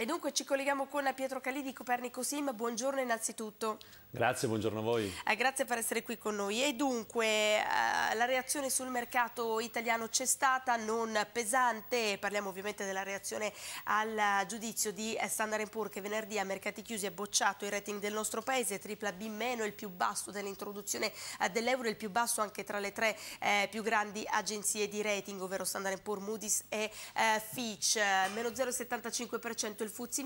E dunque ci colleghiamo con Pietro Calì di Copernico Sim. Buongiorno innanzitutto. Grazie, buongiorno a voi. Eh, grazie per essere qui con noi. E dunque eh, la reazione sul mercato italiano c'è stata, non pesante. Parliamo ovviamente della reazione al giudizio di eh, Standard Poor's che venerdì a mercati chiusi ha bocciato il rating del nostro paese, tripla B meno, il più basso dell'introduzione eh, dell'euro, il più basso anche tra le tre eh, più grandi agenzie di rating, ovvero Standard Poor's, Moody's e eh, Fitch. Meno 0,75% il del Fuzzi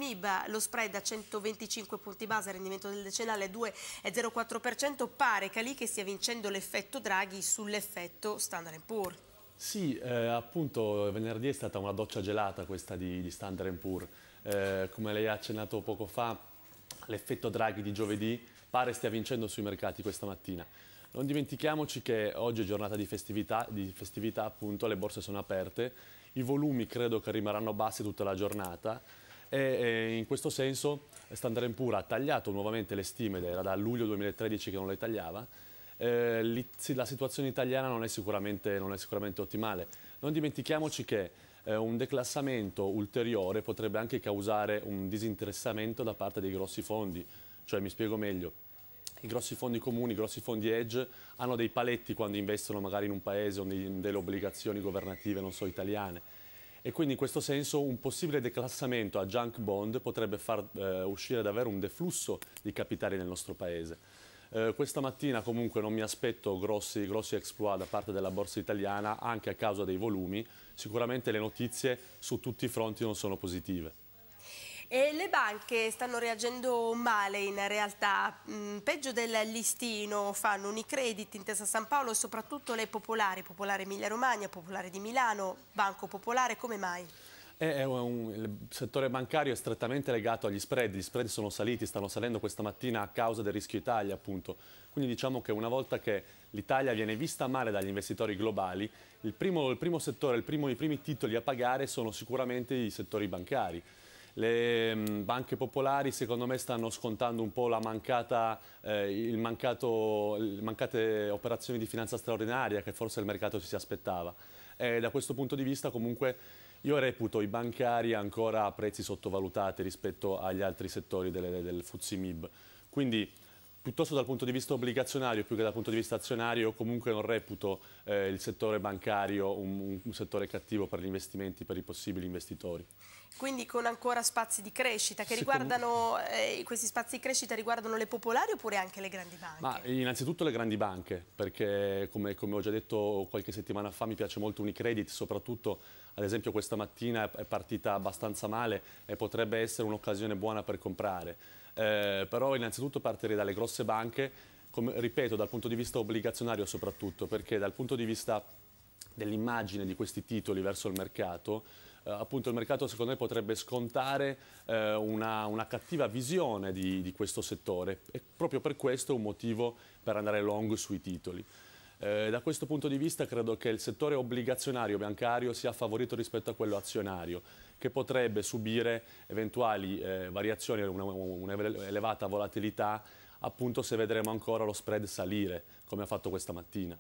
lo spread a 125 punti base, rendimento del decennale 2,04%, pare Calì che stia vincendo l'effetto Draghi sull'effetto Standard Poor's. Sì, eh, appunto venerdì è stata una doccia gelata questa di, di Standard Poor's. Eh, come lei ha accennato poco fa, l'effetto Draghi di giovedì pare stia vincendo sui mercati questa mattina. Non dimentichiamoci che oggi è giornata di festività, di festività appunto, le borse sono aperte, i volumi credo che rimarranno bassi tutta la giornata, e, e in questo senso Standard Poor's ha tagliato nuovamente le stime, era da luglio 2013 che non le tagliava, eh, la situazione italiana non è, non è, sicuramente, ottimale. Non dimentichiamoci che eh, un declassamento ulteriore potrebbe anche causare un disinteressamento da parte dei grossi fondi, cioè mi spiego meglio. I grossi fondi comuni, i grossi fondi hedge hanno dei paletti quando investono magari in un paese o in delle obbligazioni governative, non so, italiane e quindi in questo senso un possibile declassamento a junk bond potrebbe far eh, uscire davvero un deflusso di capitali nel nostro paese. Eh, questa mattina comunque non mi aspetto grossi, grossi exploit da parte della borsa italiana anche a causa dei volumi, sicuramente le notizie su tutti i fronti non sono positive. E le banche stanno reagendo male in realtà, mm, peggio del listino fanno Unicredit, Intesa San Paolo e soprattutto le popolari, Popolare Emilia Romagna, Popolare di Milano, Banco Popolare, come mai? Un, il settore bancario è strettamente legato agli spread, gli spread sono saliti, stanno salendo questa mattina a causa del rischio Italia appunto. Quindi diciamo che una volta che l'Italia viene vista male dagli investitori globali, il primo, il primo settore, il primo, i primi titoli a pagare sono sicuramente i settori bancari. Le mm, banche popolari secondo me stanno scontando un po' mancata, eh, il mancato, le mancate operazioni di finanza straordinaria che forse il mercato si aspettava. E da questo punto di vista comunque io reputo i bancari ancora a prezzi sottovalutati rispetto agli altri settori del, del Fuzimib. Quindi piuttosto dal punto di vista obbligazionario più che dal punto di vista azionario comunque non reputo eh, il settore bancario un, un, settore cattivo per gli investimenti, per i possibili investitori. Quindi con ancora spazi di crescita che riguardano, eh, questi spazi di crescita riguardano le popolari oppure anche le grandi banche? Ma innanzitutto le grandi banche perché come, come ho già detto qualche settimana fa mi piace molto Unicredit soprattutto ad esempio questa mattina è partita abbastanza male e potrebbe essere un'occasione buona per comprare eh, però innanzitutto partirei dalle grosse banche, come, ripeto dal punto di vista obbligazionario soprattutto, perché dal punto di vista dell'immagine di questi titoli verso il mercato, eh, appunto il mercato secondo me potrebbe scontare eh, una, una, cattiva visione di, di questo settore e proprio per questo è un motivo per andare long sui titoli. Eh, da questo punto di vista credo che il settore obbligazionario bancario sia favorito rispetto a quello azionario che potrebbe subire eventuali eh, variazioni, un'elevata volatilità, appunto se vedremo ancora lo spread salire, come ha fatto questa mattina.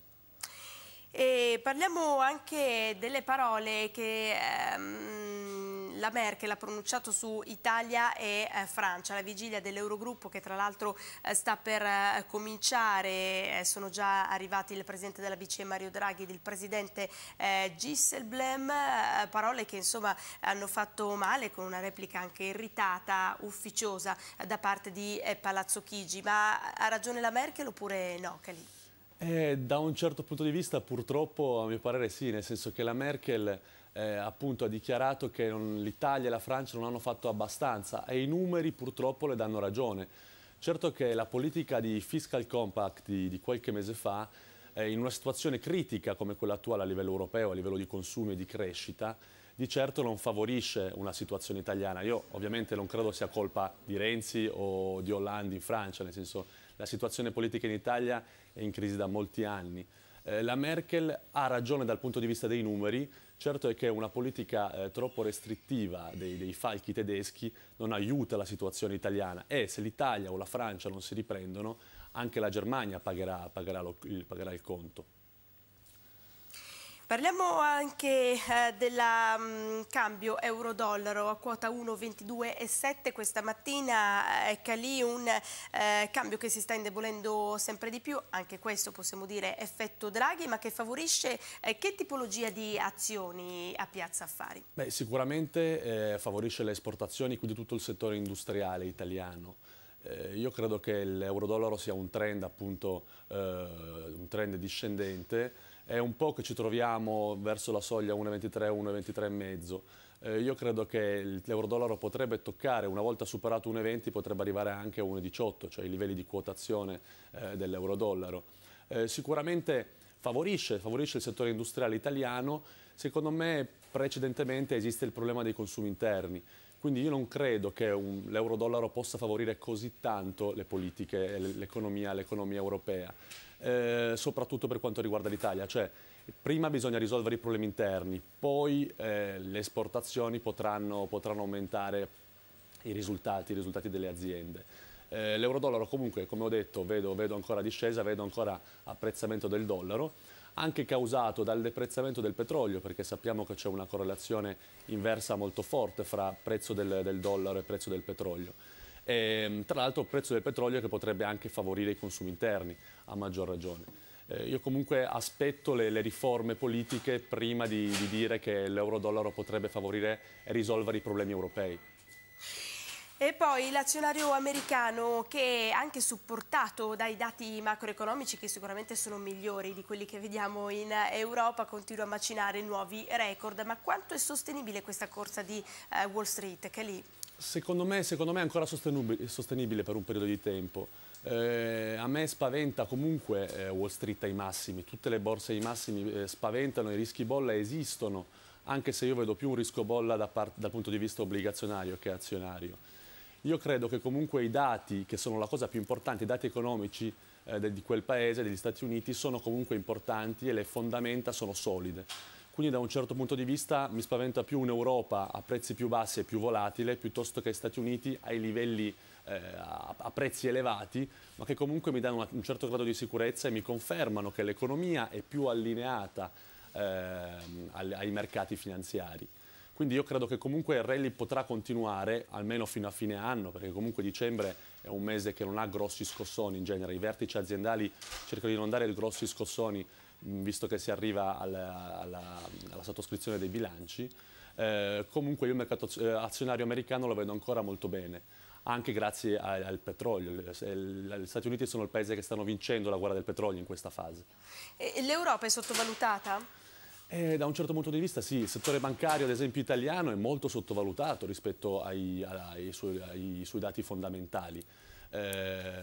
E parliamo anche delle parole che... Ehm la Merkel ha pronunciato su Italia e eh, Francia, alla vigilia dell'Eurogruppo che tra l'altro eh, sta per eh, cominciare, sono già arrivati il Presidente della BCE Mario Draghi ed il Presidente Gisselblem, parole che insomma hanno fatto male con una replica anche irritata, ufficiosa da parte di Palazzo Chigi, ma ha ragione la Merkel oppure no Cali? Eh, da un certo punto di vista purtroppo a mio parere sì, nel senso che la Merkel eh, appunto ha dichiarato che l'Italia e la Francia non hanno fatto abbastanza e i numeri purtroppo le danno ragione. Certo che la politica di fiscal compact di, di qualche mese fa eh, in una situazione critica come quella attuale a livello europeo, a livello di consumi e di crescita, di certo non favorisce una situazione italiana. Io ovviamente non credo sia colpa di Renzi o di Hollande in Francia, nel senso la situazione politica in Italia è in crisi da molti anni. Eh, la Merkel ha ragione dal punto di vista dei numeri, Certo è che una politica eh, troppo restrittiva dei, dei, falchi tedeschi non aiuta la situazione italiana e se l'Italia o la Francia non si riprendono, anche la Germania pagherà, pagherà, lo, il, pagherà il conto. Parliamo anche eh, del um, mm, cambio euro-dollaro a quota 1,22,7 questa mattina è eh, lì un eh, cambio che si sta indebolendo sempre di più, anche questo possiamo dire effetto Draghi ma che favorisce eh, che tipologia di azioni a Piazza Affari? Beh, sicuramente eh, favorisce le esportazioni quindi tutto il settore industriale italiano eh, io credo che l'euro-dollaro sia un trend, appunto, eh, un trend discendente. È un po' che ci troviamo verso la soglia 1,23, 1,23,5. Eh, io credo che l'euro-dollaro potrebbe toccare, una volta superato 1,20, potrebbe arrivare anche a 1,18, cioè i livelli di quotazione eh, dell'euro-dollaro. Eh, sicuramente favorisce, favorisce il settore industriale italiano. Secondo me precedentemente esiste il problema dei consumi interni. Quindi io non credo che l'euro-dollaro possa favorire così tanto le politiche, l'economia, l'economia europea, eh, soprattutto per quanto riguarda l'Italia. Cioè, prima bisogna risolvere i problemi interni, poi eh, le esportazioni potranno, potranno aumentare i risultati, i risultati delle aziende. Eh, L'euro-dollaro comunque, come ho detto, vedo, vedo ancora discesa, vedo ancora apprezzamento del dollaro, anche causato dal deprezzamento del petrolio, perché sappiamo che c'è una correlazione inversa molto forte fra prezzo del, del dollaro e prezzo del petrolio. E, ehm, tra l'altro prezzo del petrolio che potrebbe anche favorire i consumi interni, a maggior ragione. Eh, io comunque aspetto le, le riforme politiche prima di, di dire che l'euro-dollaro potrebbe favorire e risolvere i problemi europei. E poi l'azionario americano che è anche supportato dai dati macroeconomici che sicuramente sono migliori di quelli che vediamo in Europa continua a macinare nuovi record, ma quanto è sostenibile questa corsa di eh, Wall Street? Che lì? Secondo me, secondo me è ancora sostenibile, sostenibile per un periodo di tempo. Eh, a me spaventa comunque eh, Wall Street ai massimi, tutte le borse ai massimi eh, spaventano, i rischi bolla esistono, anche se io vedo più un rischio bolla da dal punto di vista obbligazionario che azionario. Io credo che comunque i dati, che sono la cosa più importante, i dati economici eh, di quel paese, degli Stati Uniti, sono comunque importanti e le fondamenta sono solide. Quindi da un certo punto di vista mi spaventa più un'Europa a prezzi più bassi e più volatile piuttosto che gli Stati Uniti ai livelli eh, a, a, prezzi elevati, ma che comunque mi danno una, un certo grado di sicurezza e mi confermano che l'economia è più allineata eh, ai mercati finanziari. Quindi io credo che comunque il rally potrà continuare almeno fino a fine anno, perché comunque dicembre è un mese che non ha grossi scossoni in genere. I vertici aziendali cercano di non dare grossi scossoni visto che si arriva alla, alla, alla sottoscrizione dei bilanci. Eh, comunque io il mercato eh, azionario americano lo vedo ancora molto bene anche grazie al, al petrolio. Gli Stati Uniti sono il paese che stanno vincendo la guerra del petrolio in questa fase. L'Europa è sottovalutata? Eh, da un certo punto di vista sì, il settore bancario ad esempio italiano è molto sottovalutato rispetto ai, ai, suoi, ai suoi, dati fondamentali, eh,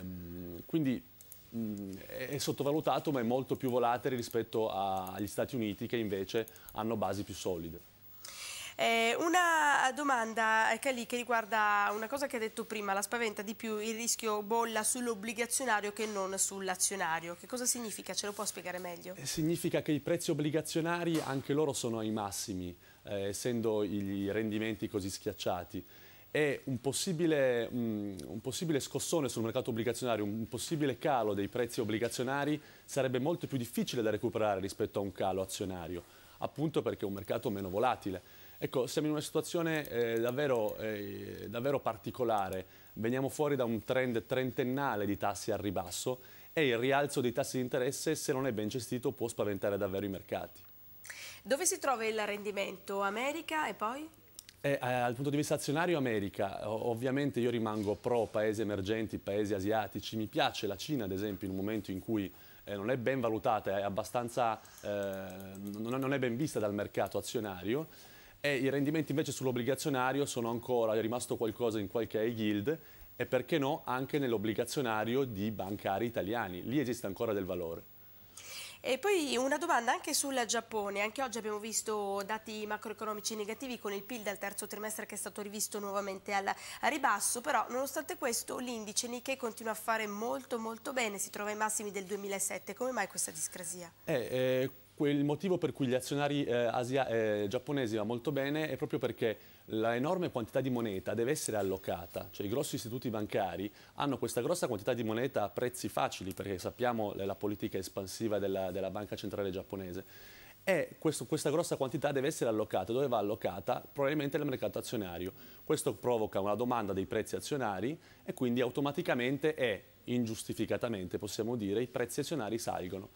quindi mh, mm, è sottovalutato ma è molto più volatile rispetto a, agli Stati Uniti che invece hanno basi più solide. Eh, una domanda, eh, Cali, che riguarda una cosa che ha detto prima, la spaventa di più il rischio bolla sull'obbligazionario che non sull'azionario. Che cosa significa? Ce lo può spiegare meglio? Eh, significa che i prezzi obbligazionari anche loro sono ai massimi, eh, essendo i rendimenti così schiacciati e un possibile, mm, un possibile, scossone sul mercato obbligazionario, un possibile calo dei prezzi obbligazionari sarebbe molto più difficile da recuperare rispetto a un calo azionario, appunto perché è un mercato meno volatile. Ecco, siamo in una situazione eh, davvero, eh, davvero particolare. Veniamo fuori da un trend trentennale di tassi al ribasso e il rialzo dei tassi di interesse, se non è ben gestito, può spaventare davvero i mercati. Dove si trova il rendimento? America e poi? Eh, eh dal punto di vista azionario America, ovviamente io rimango pro paesi emergenti, paesi asiatici, mi piace la Cina ad esempio in un momento in cui eh, non è ben valutata, è abbastanza, eh, non, non è ben vista dal mercato azionario, e i rendimenti invece sull'obbligazionario sono ancora, è rimasto qualcosa in qualche yield e perché no anche nell'obbligazionario di bancari italiani, lì esiste ancora del valore. E poi una domanda anche sul Giappone, anche oggi abbiamo visto dati macroeconomici negativi con il PIL dal terzo trimestre che è stato rivisto nuovamente al ribasso, però nonostante questo l'indice Nikkei continua a fare molto molto bene, si trova ai massimi del 2007, come mai questa discrasia? Eh, eh il motivo per cui gli azionari eh, asia, eh, giapponesi va molto bene è proprio perché l'enorme quantità di moneta deve essere allocata, cioè i grossi istituti bancari hanno questa grossa quantità di moneta a prezzi facili perché sappiamo la politica espansiva della, della banca centrale giapponese e questo, questa grossa quantità deve essere allocata, dove va allocata? Probabilmente nel mercato azionario. Questo provoca una domanda dei prezzi azionari e quindi automaticamente e ingiustificatamente possiamo dire i prezzi azionari salgono.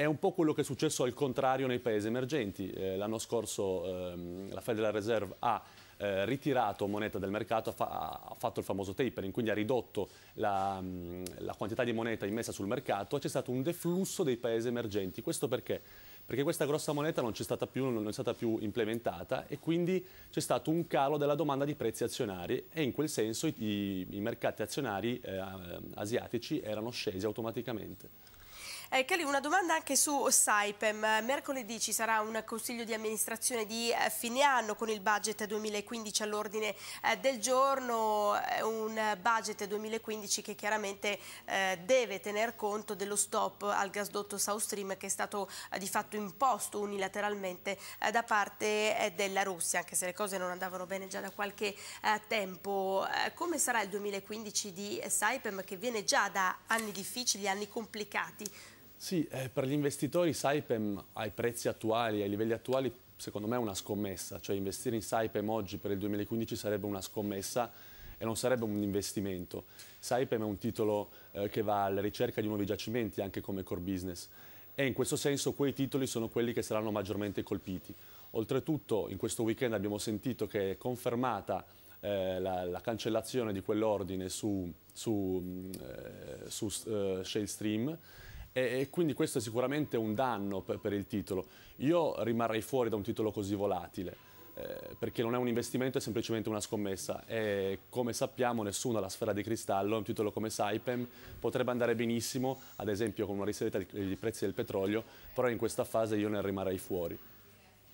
È un po' quello che è successo al contrario nei paesi emergenti. Eh, l'anno scorso ehm, la Federal Reserve ha eh, ritirato moneta dal mercato, fa ha fatto il famoso tapering, quindi ha ridotto la, mm, la quantità di moneta immessa sul mercato e c'è stato un deflusso dei paesi emergenti. Questo perché? Perché questa grossa moneta non, più, non è stata più implementata e quindi c'è stato un calo della domanda di prezzi azionari e in quel senso i, i mercati azionari eh, ehm, asiatici erano scesi automaticamente. Eh, Cali, una domanda anche su Saipem. Mercoledì ci sarà un consiglio di amministrazione di eh, fine anno con il budget 2015 all'ordine eh, del giorno, eh, un budget 2015 che chiaramente deve tener conto dello stop al gasdotto South Stream che è stato di fatto imposto unilateralmente da parte della Russia, anche se le cose non andavano bene già da qualche tempo. come sarà il 2015 di Saipem che viene già da anni difficili, anni complicati? Sì, eh, per gli investitori Saipem ai prezzi attuali, ai livelli attuali, secondo me è una scommessa, cioè investire in Saipem oggi per il 2015 sarebbe una scommessa e non sarebbe un investimento. Saipem è un titolo eh, che va alla ricerca di nuovi giacimenti anche come core business e in questo senso quei titoli sono quelli che saranno maggiormente colpiti. Oltretutto in questo weekend abbiamo sentito che è confermata eh, la, la, cancellazione di quell'ordine su, su, mm, eh, su eh, Shale Stream e, quindi questo è sicuramente un danno per, il titolo. Io rimarrei fuori da un titolo così volatile, eh, perché non è un investimento, è semplicemente una scommessa. E come sappiamo nessuno ha la sfera di cristallo, un titolo come Saipem potrebbe andare benissimo, ad esempio con una risalita dei prezzi del petrolio, però in questa fase io ne rimarrei fuori.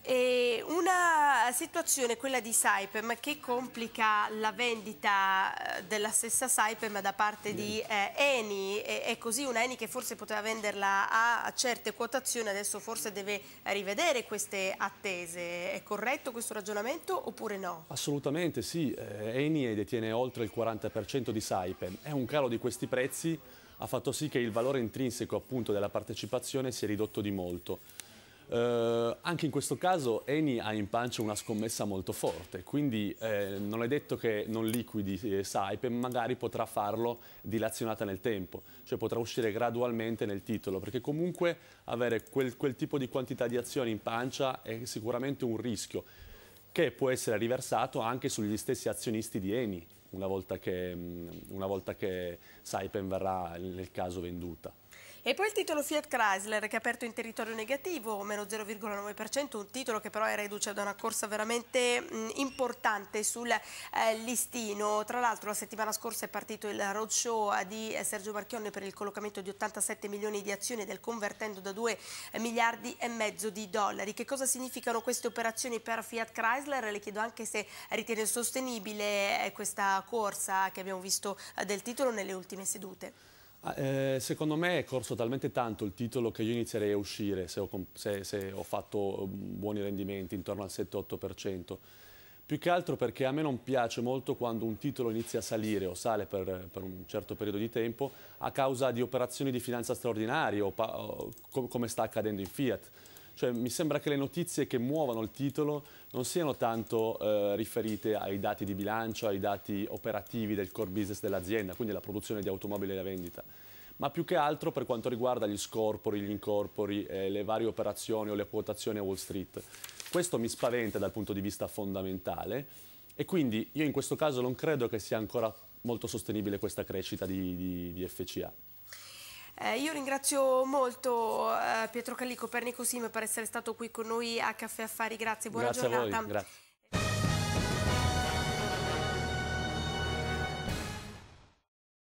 E una situazione, quella di Saipem, che complica la vendita eh, della stessa Saipem da parte di eh, Eni. E, è così una Eni che forse poteva venderla a, a certe quotazioni, adesso forse deve rivedere queste attese. È corretto questo ragionamento oppure no? Assolutamente sì. Eh, Eni detiene oltre il 40% di Saipem. È un calo di questi prezzi ha fatto sì che il valore intrinseco appunto della partecipazione si è ridotto di molto. Eh, anche in questo caso Eni ha in pancia una scommessa molto forte, quindi eh, non è detto che non liquidi eh, Saipe, magari potrà farlo dilazionata nel tempo, cioè potrà uscire gradualmente nel titolo, perché comunque avere quel, quel tipo di quantità di azioni in pancia è sicuramente un rischio che può essere riversato anche sugli stessi azionisti di Eni una volta che, mm, una volta che Saipen verrà nel caso venduta. E poi il titolo Fiat Chrysler che ha aperto in territorio negativo, meno 0,9%, un titolo che però è riduce da una corsa veramente mh, importante sul eh, listino. Tra l'altro la settimana scorsa è partito il roadshow di eh, Sergio Marchionne per il collocamento di 87 milioni di azioni del convertendo da 2 eh, miliardi e mezzo di dollari. Che cosa significano queste operazioni per Fiat Chrysler? Le chiedo anche se ritiene sostenibile eh, questa corsa che abbiamo visto del titolo nelle ultime sedute. Ah, eh, secondo me è corso talmente tanto il titolo che io inizierei a uscire se ho, se, se ho fatto mm, buoni rendimenti, intorno al 7-8%. Più che altro perché a me non piace molto quando un titolo inizia a salire o sale per, per un certo periodo di tempo a causa di operazioni di finanza straordinarie o, o com come sta accadendo in Fiat cioè, mi sembra che le notizie che muovono il titolo non siano tanto eh, riferite ai dati di bilancio, ai dati operativi del core business dell'azienda, quindi la produzione di automobili e la vendita, ma più che altro per quanto riguarda gli scorpori, gli incorpori, eh, le varie operazioni o le quotazioni a Wall Street. Questo mi spaventa dal punto di vista fondamentale e quindi io in questo caso non credo che sia ancora molto sostenibile questa crescita di, di, di FCA. Eh, io ringrazio molto eh, Pietro Callico, Pernico Sim per essere stato qui con noi a Caffè Affari, grazie, buona grazie giornata.